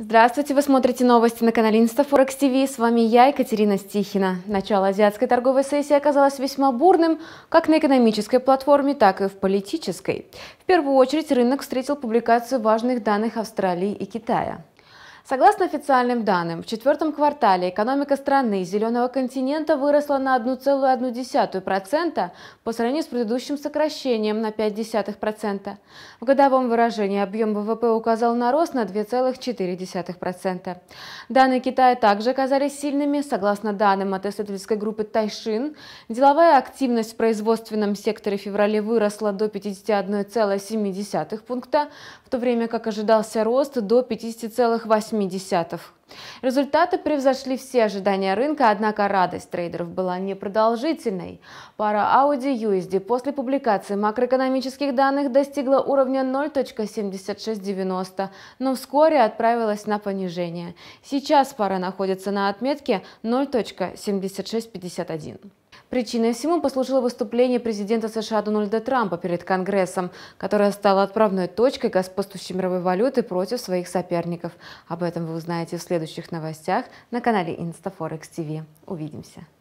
Здравствуйте, вы смотрите новости на канале Инстафорекс ТВ. С вами я, Екатерина Стихина. Начало азиатской торговой сессии оказалось весьма бурным как на экономической платформе, так и в политической. В первую очередь рынок встретил публикацию важных данных Австралии и Китая. Согласно официальным данным, в четвертом квартале экономика страны зеленого континента выросла на 1,1% по сравнению с предыдущим сокращением на 0,5%. В годовом выражении объем ВВП указал на рост на 2,4%. Данные Китая также оказались сильными. Согласно данным от исследовательской группы Тайшин, деловая активность в производственном секторе в феврале выросла до 51,7 пункта, в то время как ожидался рост до 50,8 80-х Результаты превзошли все ожидания рынка, однако радость трейдеров была непродолжительной. Пара Audi USD после публикации макроэкономических данных достигла уровня 0.7690, но вскоре отправилась на понижение. Сейчас пара находится на отметке 0.7651. Причиной всему послужило выступление президента США Дональда Трампа перед Конгрессом, которое стало отправной точкой господствующей мировой валюты против своих соперников. Об этом вы узнаете в следующем следующих новостях на канале InstaForex TV. Увидимся!